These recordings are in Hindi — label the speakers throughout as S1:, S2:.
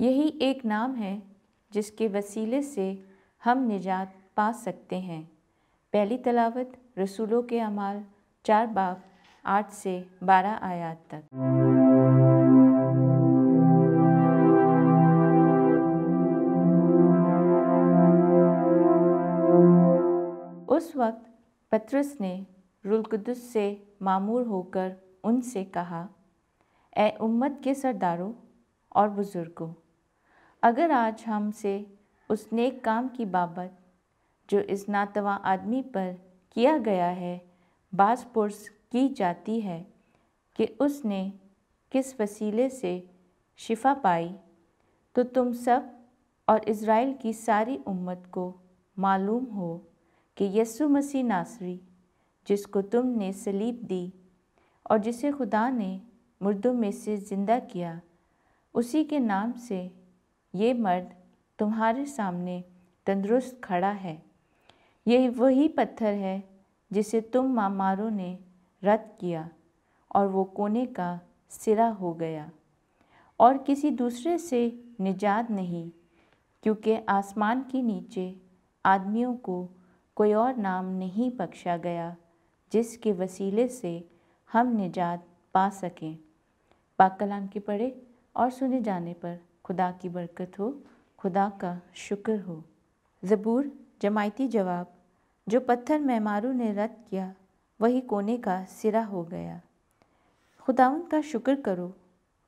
S1: यही एक नाम है जिसके वसीले से हम निजात पा सकते हैं पहली तलावत रसूलों के अमाल चार बाग आठ से बारह आयात तक उस वक्त पत्रस ने रुलकदस से मामूर होकर उनसे कहा ए उम्मत के सरदारों और बुज़ुर्गों अगर आज हमसे उस नेक काम की बाबत जो इस नातवा आदमी पर किया गया है बास पुरस की जाती है कि उसने किस वसीले से शिफा पाई तो तुम सब और इसराइल की सारी उम्मत को मालूम हो कि यसु मसीह नासरी जिसको तुमने सलीब दी और जिसे खुदा ने मुर्दों में से ज़िंदा किया उसी के नाम से ये मर्द तुम्हारे सामने तंदुरुस्त खड़ा है ये वही पत्थर है जिसे तुम मामारों ने रद्द किया और वो कोने का सिरा हो गया और किसी दूसरे से निजात नहीं क्योंकि आसमान के नीचे आदमियों को कोई और नाम नहीं बख्शा गया जिसके वसीले से हम निजात पा सकें पाकलाम कलाम पढ़े और सुने जाने पर खुदा की बरकत हो खुदा का शुक्र हो ज़बूर जमायती जवाब जो पत्थर मैमारों ने रद्द किया वही कोने का सिरा हो गया खुदावन का शुक्र करो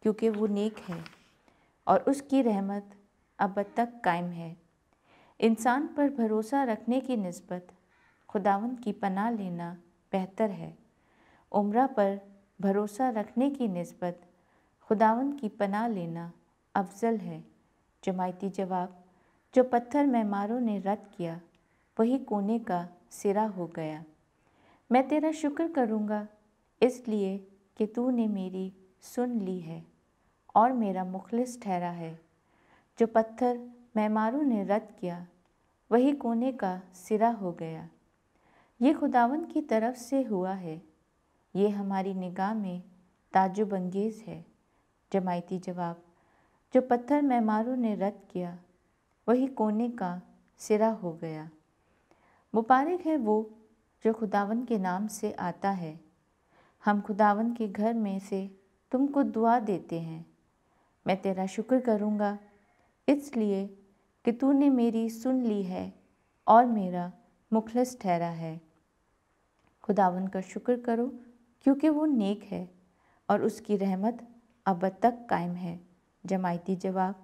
S1: क्योंकि वो नेक है और उसकी रहमत अब तक कायम है इंसान पर भरोसा रखने की नस्बत खुदावन की पनाह लेना बेहतर है उम्र पर भरोसा रखने की नस्बत खुदावन की पनाह लेना अफजल है जमायती जवाब जो पत्थर मैमारों ने रद्द किया वही कोने का सिरा हो गया मैं तेरा शुक्र करूँगा इसलिए कि तूने मेरी सुन ली है और मेरा मुखलिस ठहरा है जो पत्थर मैमारों ने रद्द किया वही कोने का सिरा हो गया ये खुदावन की तरफ से हुआ है ये हमारी निगाह में ताजुब अंगेज़ है जमायती जवाब जो पत्थर मेहमानों ने रद्द किया वही कोने का सिरा हो गया मुबारक है वो जो खुदावन के नाम से आता है हम खुदावन के घर में से तुमको दुआ देते हैं मैं तेरा शुक्र करूँगा इसलिए कि तूने मेरी सुन ली है और मेरा मुखलस ठहरा है खुदावन का शुक्र करो क्योंकि वो नेक है और उसकी रहमत अब तक कायम है जमायती जवाब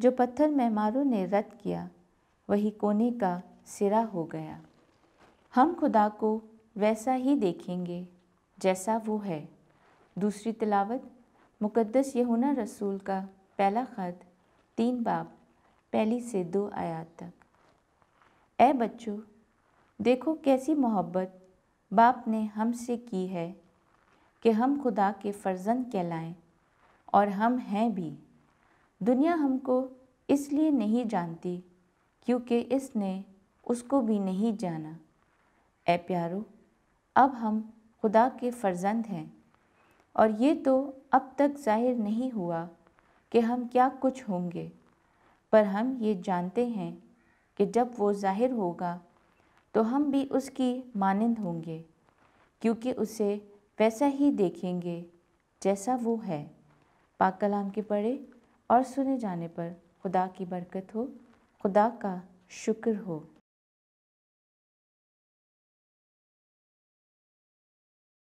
S1: जो पत्थर मेहमानों ने रद्द किया वही कोने का सिरा हो गया हम खुदा को वैसा ही देखेंगे जैसा वो है दूसरी तिलावत मुकद्दस यहुना रसूल का पहला ख़त तीन बाब पहली से दो आयात तक ए बच्चों देखो कैसी मोहब्बत बाप ने हमसे की है कि हम खुदा के फर्जंद कहलाएं और हम हैं भी दुनिया हमको इसलिए नहीं जानती क्योंकि इसने उसको भी नहीं जाना ए प्यारो अब हम खुदा के फर्जंद हैं और ये तो अब तक जाहिर नहीं हुआ कि हम क्या कुछ होंगे पर हम ये जानते हैं कि जब वो जाहिर होगा तो हम भी उसकी मानंद होंगे क्योंकि उसे वैसा ही देखेंगे जैसा वो है पाक कलाम के पढ़े और सुने जाने पर खुदा की बरकत हो खुदा का शुक्र हो